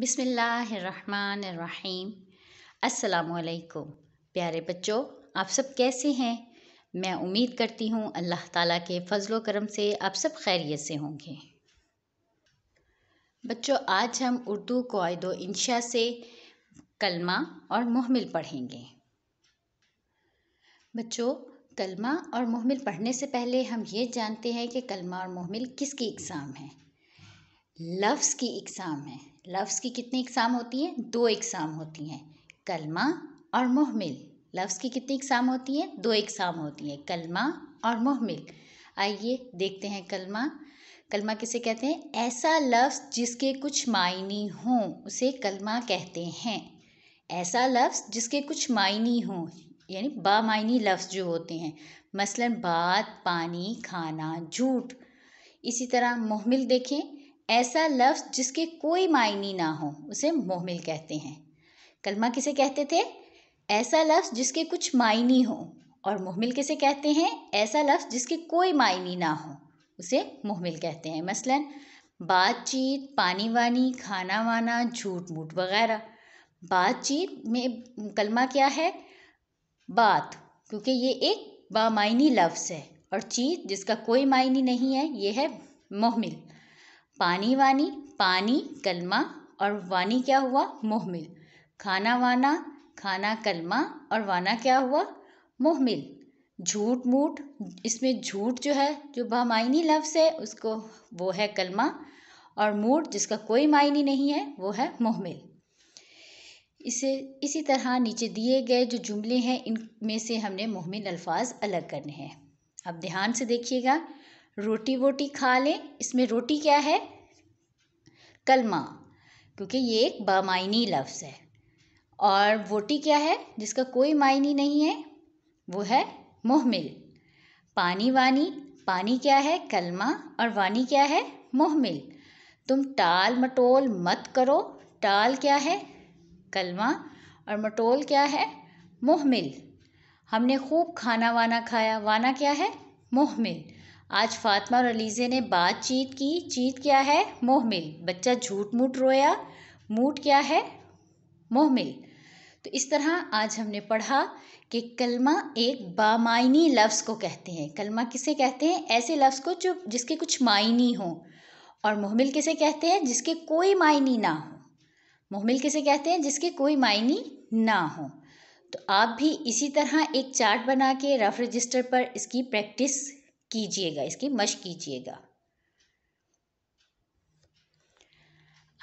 बिसमीम् असलकुम प्यारे बच्चों आप सब कैसे हैं मैं उम्मीद करती हूँ अल्लाह ताला के फजलो करम से आप सब खैरियत से होंगे बच्चों आज हम उर्दू कवायद इंशा से कलमा और मुहमिल पढ़ेंगे बच्चों कलमा और मुहमिल पढ़ने से पहले हम ये जानते हैं कि कलमा और मुहमिल किसकी इकसाम है लफ्ज़ की इकसाम है लफ्ज़ की कितनी इकसाम होती हैं दो इकसाम होती हैं कलमा और मुहमिल लफ्ज़ की कितनी इकसाम होती हैं दो इकसाम होती हैं कलमा और मुहमिल आइए देखते हैं कलमा कलमा किसे कहते हैं ऐसा लफ्ज़ जिसके कुछ मायनी हों उसे कलमा कहते हैं ऐसा लफ्ज़ जिसके कुछ मायनी हों यानी बामायनी लफ्ज़ जो होते हैं मसलन बात पानी खाना झूठ इसी तरह मुहमिल देखें ऐसा लफ्ज़ जिसके कोई मायने ना हो उसे मोहमिल कहते हैं कलमा किसे कहते थे ऐसा लफ्ज़ जिसके कुछ मायने हो और मोहमिल किसे कहते हैं ऐसा लफ्ज़ जिसके कोई मायने ना हो उसे मोहमिल कहते हैं मसलन बातचीत पानी वानी खाना वाना झूठ मूठ वगैरह बातचीत में कलमा क्या है बात क्योंकि ये एक बामायनी लफ्ज़ है और चीज़ जिसका कोई मायने नहीं है ये है मोहमिल पानी वानी पानी कलमा और वानी क्या हुआ मोहमिल खाना वाना खाना कलमा और वाना क्या हुआ मोहमिल झूठ मूठ इसमें झूठ जो है जो बामाइनी लफ्स है उसको वो है कलमा और मूठ जिसका कोई मायने नहीं है वो है मोहमिल इसे इसी तरह नीचे दिए गए जो जुमले हैं इनमें से हमने मोहमिल अल्फाज अलग करने हैं अब ध्यान से देखिएगा रोटी वोटी खा लें इसमें रोटी क्या है कलमा क्योंकि ये एक बामाइनी लफ्ज़ है और वोटी क्या है जिसका कोई मायनी नहीं है वो है मोहमिल पानी वानी पानी क्या है कलमा और वानी क्या है मोहमिल तुम टाल मटोल मत करो टाल क्या है कलमा और मटोल क्या है मोहमिल हमने खूब खाना वाना खाया वाना क्या है मोहमिल आज फातिमा और अलीज़े ने बातचीत की चीत क्या है मोहमिल बच्चा झूठ मूठ रोया मूठ क्या है मोहमिल तो इस तरह आज हमने पढ़ा कि कलमा एक बामायनी लफ्ज़ को कहते हैं कलमा किसे कहते हैं ऐसे लफ्ज़ को जो जिसके कुछ मायनी हो और मोहमिल किसे कहते हैं जिसके कोई मायनी ना हो मोहमिल किसे कहते हैं जिसके कोई मायनी ना हो तो आप भी इसी तरह एक चार्ट बना के रफ रजिस्टर पर इसकी प्रैक्टिस कीजिएगा इसकी मश कीजिएगा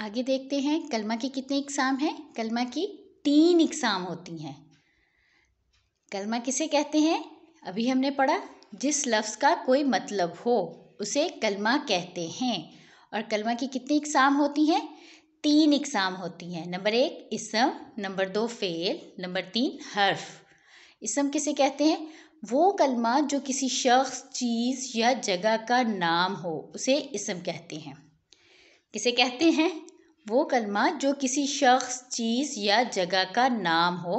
आगे देखते हैं कलमा की कितने इकसाम हैं कलमा की तीन इकसाम होती हैं कलमा किसे कहते हैं अभी हमने पढ़ा जिस लफ्ज़ का कोई मतलब हो उसे कलमा कहते हैं और कलमा की कितनी इकसाम होती हैं तीन इकसाम होती हैं नंबर एक इसम नंबर दो फ़ेल नंबर तीन हर्फ इसम किसे कहते हैं वो कलमा जो किसी शख्स चीज़ या जगह का नाम हो उसे इसम कहते हैं किसे कहते हैं वो कलमा जो किसी शख्स चीज़ या जगह का नाम हो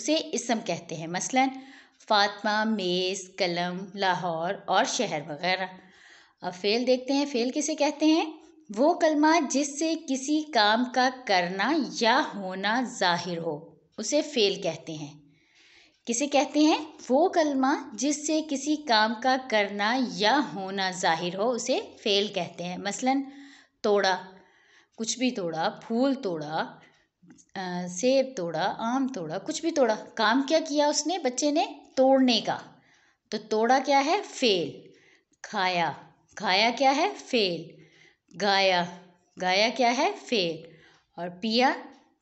उसे इसम कहते हैं मसलन फातमा मेज़ कलम लाहौर और शहर वगैरह अब फेल देखते हैं फेल किसे कहते हैं वो कलमा जिससे किसी काम का करना या होना जाहिर हो उसे फेल कहते हैं किसे कहते हैं वो कलमा जिससे किसी काम का करना या होना ज़ाहिर हो उसे फ़ेल कहते हैं मसलन तोड़ा कुछ भी तोड़ा फूल तोड़ा सेब तोड़ा आम तोड़ा कुछ भी तोड़ा काम क्या किया उसने बच्चे ने तोड़ने का तो तोड़ा क्या है फेल खाया खाया क्या है फेल गाया गाया क्या है फेल और पिया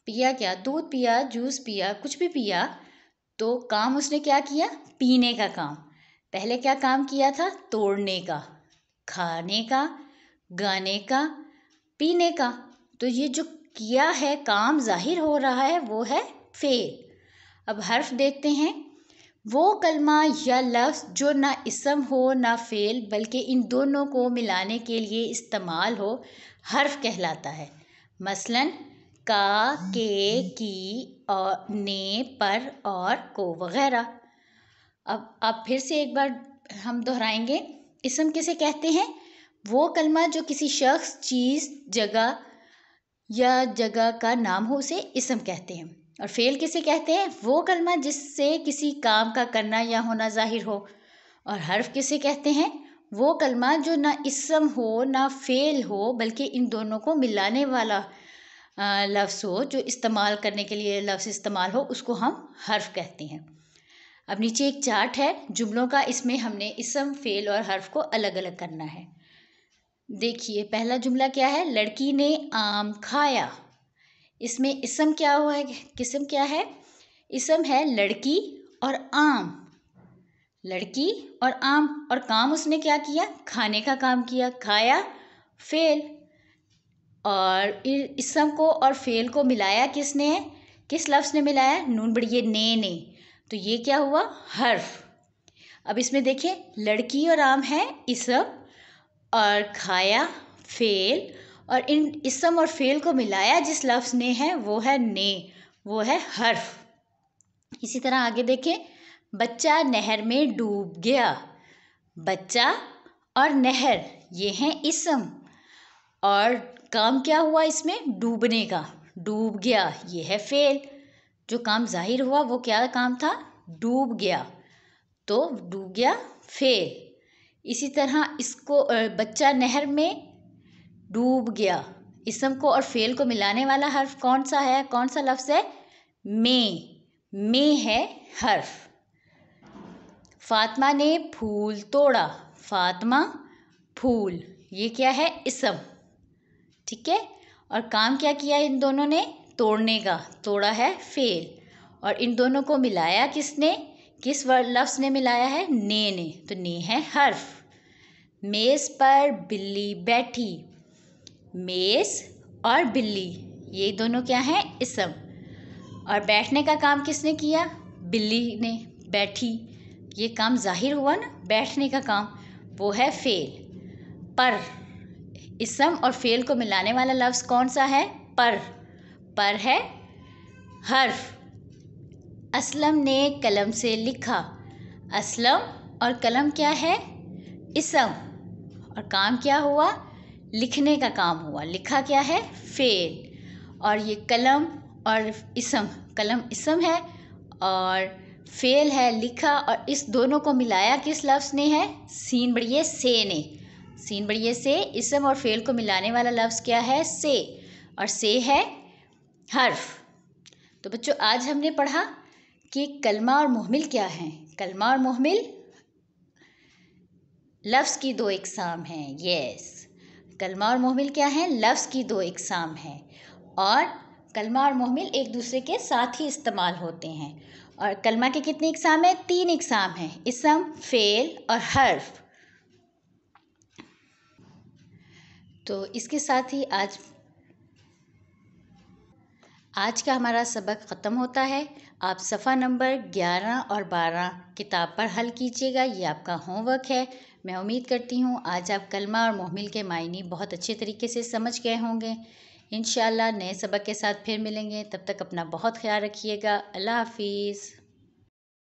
पिया क्या दूध पिया जूस पिया कुछ भी पिया तो काम उसने क्या किया पीने का काम पहले क्या काम किया था तोड़ने का खाने का गाने का पीने का तो ये जो किया है काम जाहिर हो रहा है वो है फेल अब हर्फ देखते हैं वो कलमा या लफ्ज़ जो ना इसम हो ना फेल बल्कि इन दोनों को मिलाने के लिए इस्तेमाल हो हर्फ कहलाता है मसलन का के की और ने पर और को वगैरह अब अब फिर से एक बार हम दोहराएंगे इसम किसे कहते हैं वो कलमा जो किसी शख्स चीज़ जगह या जगह का नाम हो उसे इसम कहते हैं और फेल किसे कहते हैं वो कलमा जिससे किसी काम का करना या होना जाहिर हो और हर्फ किसे कहते हैं वो कलमा जो ना इसम हो ना फेल हो बल्कि इन दोनों को मिलाने वाला लफ्ज़ हो जो इस्तेमाल करने के लिए लफ्ज़ इस्तेमाल हो उसको हम हर्फ कहते हैं अब नीचे एक चार्ट है जुमलों का इसमें हमने इसम फेल और हर्फ को अलग अलग करना है देखिए पहला जुमला क्या है लड़की ने आम खाया इसमें इसम क्या हुआ है किस्म क्या है इसम है लड़की और आम लड़की और आम और काम उसने क्या किया खाने का काम किया खाया फेल और इसम को और फ़ेल को मिलाया किसने किस लफ्स ने मिलाया नून बड़ी ने ने तो ये क्या हुआ हर्फ अब इसमें देखें लड़की और आम है इसम और खाया फ़ेल और इन इसम और फ़ेल को मिलाया जिस लफ्स ने है वो है ने वो है हर्फ इसी तरह आगे देखें बच्चा नहर में डूब गया बच्चा और नहर ये हैं इसम और काम क्या हुआ इसमें डूबने का डूब गया ये है फेल जो काम जाहिर हुआ वो क्या काम था डूब गया तो डूब गया फेल इसी तरह इसको बच्चा नहर में डूब गया इसम को और फेल को मिलाने वाला हर्फ कौन सा है कौन सा लफ्ज़ है मे मे है हर्फ फातमा ने फूल तोड़ा फ़ातमा फूल ये क्या है इसम ठीक है और काम क्या किया इन दोनों ने तोड़ने का तोड़ा है फेल और इन दोनों को मिलाया किसने किस वर्ड लफ्स ने मिलाया है ने ने तो ने है हर्फ मेज़ पर बिल्ली बैठी मेज़ और बिल्ली ये दोनों क्या हैं इसम और बैठने का काम किसने किया बिल्ली ने बैठी ये काम जाहिर हुआ ना बैठने का काम वो है फेल पर इसम और फेल को मिलाने वाला लफ्ज़ कौन सा है पर पर है हर्फ असलम ने कलम से लिखा असलम और कलम क्या है इसम और काम क्या हुआ लिखने का काम हुआ लिखा क्या है फेल और ये कलम और इसम कलम इसम है और फेल है लिखा और इस दोनों को मिलाया किस लफ्ज़ ने है सीन बढ़िए से ने सीन बढ़िए से इसम और फेल को मिलाने वाला लफ्ज़ क्या है से और से है हर्फ तो बच्चों आज हमने पढ़ा कि कलमा और मोहमिल क्या हैं कलमा और मोहमिल लफ्ज़ की दो इकसाम हैं यस कलमा और मोहमिल क्या हैं लफ्ज़ की दो इकसाम हैं और कलमा और मोहमिल एक दूसरे के साथ ही इस्तेमाल होते हैं और कलमा के कितने इकसाम हैं तीन इकसाम हैं इसम फ़ेल और हर्फ तो इसके साथ ही आज आज का हमारा सबक ख़त्म होता है आप सफ़ा नंबर 11 और 12 किताब पर हल कीजिएगा ये आपका होमवर्क है मैं उम्मीद करती हूँ आज आप कलमा और मोहमिल के मायने बहुत अच्छे तरीके से समझ गए होंगे इन नए सबक के साथ फिर मिलेंगे तब तक अपना बहुत ख्याल रखिएगा अल्लाह हाफिज़